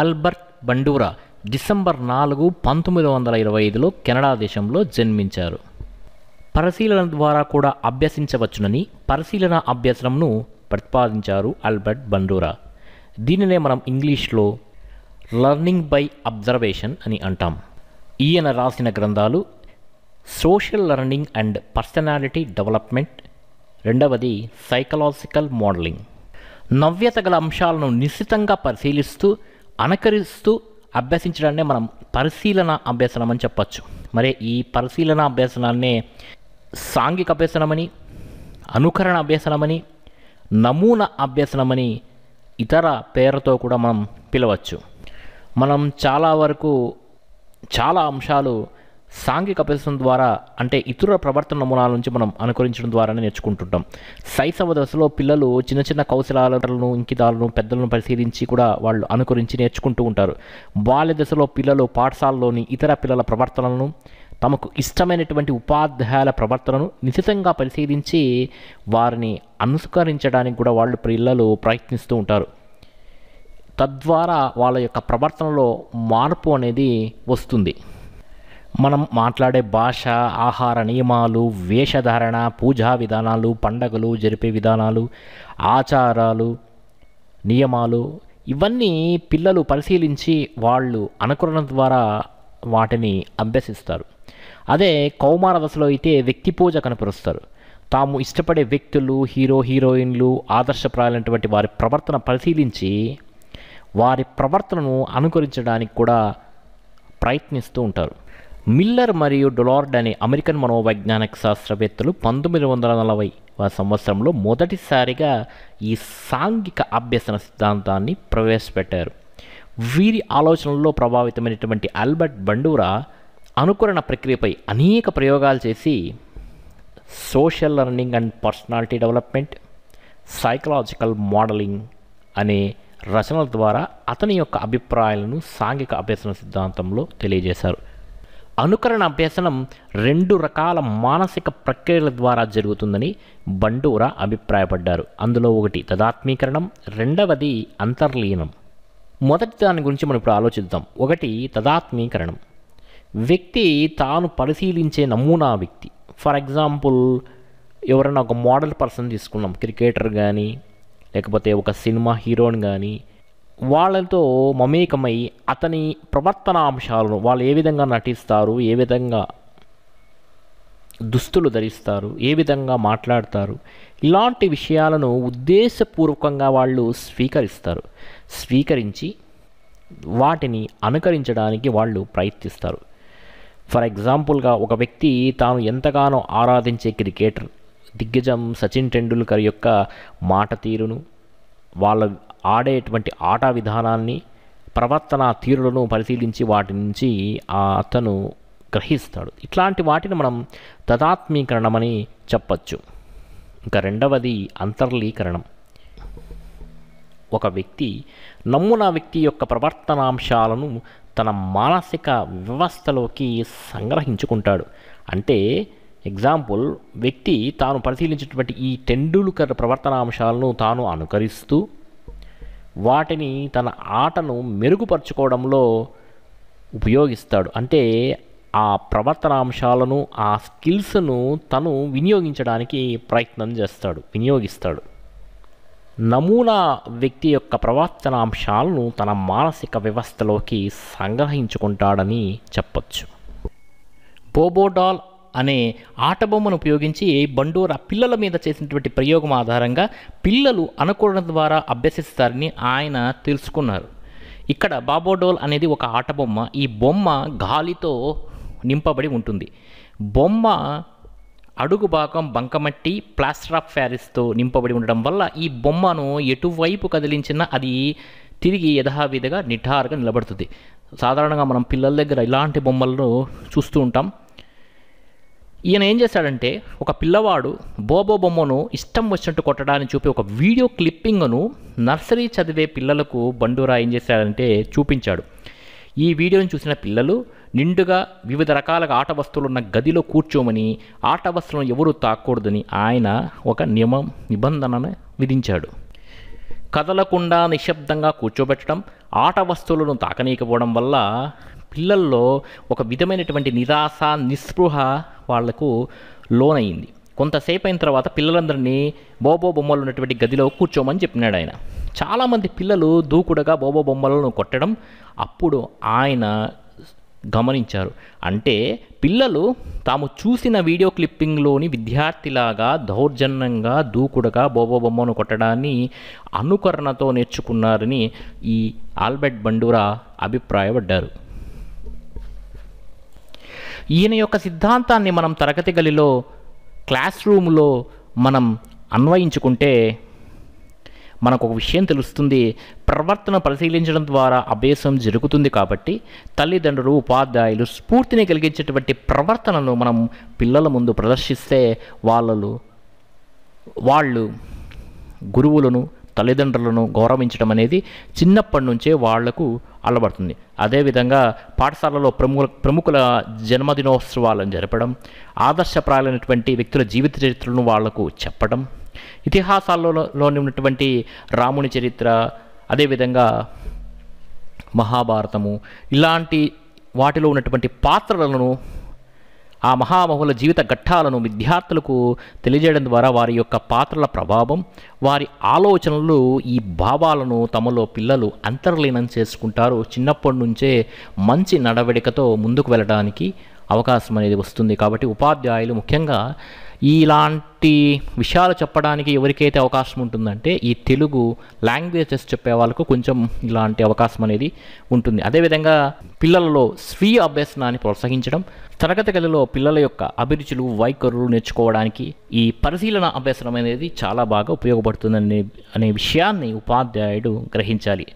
Albert Bandura December నాలుగు పంతొమ్మిది వందల ఇరవై ఐదులో కెనడా దేశంలో జన్మించారు పరిశీలన ద్వారా కూడా అభ్యసించవచ్చునని పరిశీలన అభ్యసనంను ప్రతిపాదించారు అల్బర్ట్ బండూరా దీనినే మనం ఇంగ్లీష్లో లర్నింగ్ బై అబ్జర్వేషన్ అని అంటాం ఈయన రాసిన గ్రంథాలు social learning and personality development రెండవది సైకలాజికల్ మోడలింగ్ నవ్యత గల అంశాలను నిశ్చితంగా పరిశీలిస్తూ అనుకరిస్తూ అభ్యసించడాన్ని మనం పరిశీలన అభ్యసనం అని చెప్పచ్చు మరి ఈ పరిశీలన అభ్యసనాన్ని సాంఘిక అభ్యసనమని అనుకరణ అభ్యసనమని నమూనా అభ్యసనమని ఇతర పేరుతో కూడా మనం పిలవచ్చు మనం చాలా వరకు చాలా అంశాలు సాంఘిక అభ్యసనం ద్వారా అంటే ఇతరుల ప్రవర్తన నమూనాల నుంచి మనం అనుకరించడం ద్వారానే నేర్చుకుంటుంటాం శైశవ దశలో పిల్లలు చిన్న చిన్న కౌశలాలను ఇంకితాలను పెద్దలను పరిశీలించి కూడా వాళ్ళు అనుకరించి నేర్చుకుంటూ ఉంటారు బాల్య దశలో పిల్లలు పాఠశాలలోని ఇతర పిల్లల ప్రవర్తనలను తమకు ఇష్టమైనటువంటి ఉపాధ్యాయుల ప్రవర్తనను నిశితంగా పరిశీలించి వారిని అనుసరించడానికి కూడా వాళ్ళు పిల్లలు ప్రయత్నిస్తూ ఉంటారు తద్వారా వాళ్ళ యొక్క ప్రవర్తనలో మార్పు అనేది వస్తుంది మనం మాట్లాడే భాష ఆహార నియమాలు వేషధారణ పూజా విధానాలు పండగలు జరిపే విధానాలు ఆచారాలు నియమాలు ఇవన్నీ పిల్లలు పరిశీలించి వాళ్ళు అనుకరణ ద్వారా వాటిని అభ్యసిస్తారు అదే కౌమార దశలో అయితే వ్యక్తి పూజ కనపరుస్తారు తాము ఇష్టపడే వ్యక్తులు హీరో హీరోయిన్లు ఆదర్శప్రాయాలైనటువంటి వారి ప్రవర్తన పరిశీలించి వారి ప్రవర్తనను అనుకరించడానికి కూడా ప్రయత్నిస్తూ ఉంటారు మిల్లర్ మరియు డొలార్డ్ అనే అమెరికన్ మనోవైజ్ఞానిక శాస్త్రవేత్తలు పంతొమ్మిది వందల నలభై సంవత్సరంలో మొదటిసారిగా ఈ సాంఘిక అభ్యసన సిద్ధాంతాన్ని ప్రవేశపెట్టారు వీరి ఆలోచనల్లో ప్రభావితమైనటువంటి ఆల్బర్ట్ బండూరా అనుకరణ ప్రక్రియపై అనేక ప్రయోగాలు చేసి social learning and personality development psychological modelling అనే రచనల ద్వారా అతని యొక్క అభిప్రాయాలను సాంఘిక అభ్యసన సిద్ధాంతంలో తెలియజేశారు అనుకరణ అభ్యసనం రెండు రకాల మానసిక ప్రక్రియల ద్వారా జరుగుతుందని బండూరా అభిప్రాయపడ్డారు అందులో ఒకటి తదాత్మీకరణం రెండవది అంతర్లీనం మొదటి దాని గురించి మనం ఇప్పుడు ఆలోచిద్దాం ఒకటి తదాత్మీకరణం వ్యక్తి తాను పరిశీలించే నమూనా వ్యక్తి ఫర్ ఎగ్జాంపుల్ ఎవరైనా ఒక మోడల్ పర్సన్ తీసుకున్నాం క్రికెటర్ కానీ లేకపోతే ఒక సినిమా హీరోని కానీ వాళ్ళతో మమేకమై అతని ప్రవర్తన అంశాలను వాళ్ళు ఏ విధంగా నటిస్తారు ఏ విధంగా దుస్తులు ధరిస్తారు ఏ విధంగా మాట్లాడతారు ఇలాంటి విషయాలను ఉద్దేశపూర్వకంగా వాళ్ళు స్వీకరిస్తారు స్వీకరించి వాటిని అనుకరించడానికి వాళ్ళు ప్రయత్నిస్తారు ఫర్ ఎగ్జాంపుల్గా ఒక వ్యక్తి తాను ఎంతగానో ఆరాధించే క్రికెటర్ దిగ్గజం సచిన్ టెండూల్కర్ యొక్క మాట తీరును వాళ్ళ ఆడేటువంటి ఆట విధానాన్ని ప్రవర్తన తీరులను పరిశీలించి వాటి నుంచి అతను గ్రహిస్తాడు ఇట్లాంటి వాటిని మనం తదాత్మీకరణమని చెప్పచ్చు ఇంకా రెండవది అంతర్లీకరణం ఒక వ్యక్తి నమూనా వ్యక్తి యొక్క ప్రవర్తనాంశాలను తన మానసిక వ్యవస్థలోకి సంగ్రహించుకుంటాడు అంటే ఎగ్జాంపుల్ వ్యక్తి తాను పరిశీలించినటువంటి ఈ టెండూల్కర్ ప్రవర్తనాంశాలను తాను అనుకరిస్తూ వాటిని తన ఆటను మెరుగుపరుచుకోవడంలో ఉపయోగిస్తాడు అంటే ఆ ప్రవర్తనాంశాలను ఆ స్కిల్స్ను తను వినియోగించడానికి ప్రయత్నం చేస్తాడు వినియోగిస్తాడు నమూనా వ్యక్తి యొక్క ప్రవర్తనాంశాలను తన మానసిక వ్యవస్థలోకి సంగ్రహించుకుంటాడని చెప్పచ్చు బోబోడాల్ అనే ఆటబొమ్మను ఉపయోగించి బండోరా పిల్లల మీద చేసినటువంటి ప్రయోగం ఆధారంగా పిల్లలు అనుకోవడం ద్వారా అభ్యసిస్తారని ఆయన తెలుసుకున్నారు ఇక్కడ బాబోడోల్ అనేది ఒక ఆటబొమ్మ ఈ బొమ్మ గాలితో నింపబడి ఉంటుంది బొమ్మ అడుగు భాగం బంకమట్టి ప్లాస్టర్ ఆఫ్ ప్యారిస్తో నింపబడి ఉండడం వల్ల ఈ బొమ్మను ఎటువైపు కదిలించినా అది తిరిగి యథావిధిగా నిఠారుగా నిలబడుతుంది సాధారణంగా మనం పిల్లల దగ్గర ఇలాంటి బొమ్మలను చూస్తూ ఉంటాం ఈయన ఏం చేశాడంటే ఒక పిల్లవాడు బోబో బొమ్మను ఇష్టం వచ్చినట్టు కొట్టడాన్ని చూపి ఒక వీడియో క్లిప్పింగ్ను నర్సరీ చదివే పిల్లలకు బండూరా ఏం చేశాడంటే చూపించాడు ఈ వీడియోను చూసిన పిల్లలు నిండుగా వివిధ రకాలుగా ఆట వస్తువులు ఉన్న గదిలో కూర్చోమని ఆట వస్తువులను ఎవరు తాకూడదని ఆయన ఒక నియమం నిబంధనను విధించాడు కదలకుండా నిశ్శబ్దంగా కూర్చోబెట్టడం ఆట వస్తువులను తాకనీయకపోవడం వల్ల పిల్లల్లో ఒక విధమైనటువంటి నిరాశ నిస్పృహ వాళ్లకు లోనయింది కొంతసేపు అయిన తర్వాత పిల్లలందరినీ బోబో బొమ్మలు ఉన్నటువంటి గదిలో కూర్చోమని చెప్పినాడు ఆయన చాలామంది పిల్లలు దూకుడగా బోబో బొమ్మలను కొట్టడం అప్పుడు ఆయన గమనించారు అంటే పిల్లలు తాము చూసిన వీడియో క్లిప్పింగ్లోని విద్యార్థిలాగా దౌర్జన్యంగా దూకుడుగా బోబో బొమ్మను కొట్టడాన్ని అనుకరణతో నేర్చుకున్నారని ఈ ఆల్బర్ట్ బండూరా అభిప్రాయపడ్డారు ఈయన యొక్క సిద్ధాంతాన్ని మనం తరగతి గదిలో క్లాస్ రూమ్లో మనం అన్వయించుకుంటే మనకు ఒక విషయం తెలుస్తుంది ప్రవర్తన పరిశీలించడం ద్వారా అభ్యాసం జరుగుతుంది కాబట్టి తల్లిదండ్రులు ఉపాధ్యాయులు స్ఫూర్తిని కలిగించేటువంటి ప్రవర్తనను మనం పిల్లల ముందు ప్రదర్శిస్తే వాళ్ళు వాళ్ళు గురువులను తల్లిదండ్రులను గౌరవించడం అనేది చిన్నప్పటి నుంచే వాళ్లకు అలవడుతుంది అదేవిధంగా పాఠశాలలో ప్రముఖ ప్రముఖుల జన్మదినోత్సవాలను జరపడం ఆదర్శప్రాయమైనటువంటి వ్యక్తుల జీవిత చరిత్రలను వాళ్లకు చెప్పడం ఇతిహాసాల్లోని ఉన్నటువంటి రాముని చరిత్ర అదేవిధంగా మహాభారతము ఇలాంటి వాటిలో ఉన్నటువంటి పాత్రలను ఆ మహామహుల జీవిత ఘట్టాలను విద్యార్థులకు తెలియజేయడం ద్వారా వారి యొక్క పాత్రల ప్రభావం వారి ఆలోచనలు ఈ భావాలను తమలో పిల్లలు అంతర్లీనం చేసుకుంటారు చిన్నప్పటి నుంచే మంచి నడవడికతో ముందుకు వెళ్ళడానికి అవకాశం అనేది వస్తుంది కాబట్టి ఉపాధ్యాయులు ముఖ్యంగా ఇలాంటి విషయాలు చెప్పడానికి ఎవరికైతే అవకాశం ఉంటుందంటే ఈ తెలుగు లాంగ్వేజెస్ చెప్పే వాళ్ళకు కొంచెం ఇలాంటి అవకాశం అనేది ఉంటుంది అదేవిధంగా పిల్లలలో స్వీయ అభ్యసనాన్ని ప్రోత్సహించడం తరగతి గదిలో పిల్లల యొక్క అభిరుచులు వైఖరులు నేర్చుకోవడానికి ఈ పరిశీలన అభ్యసనం అనేది చాలా బాగా ఉపయోగపడుతుందనే అనే విషయాన్ని ఉపాధ్యాయుడు గ్రహించాలి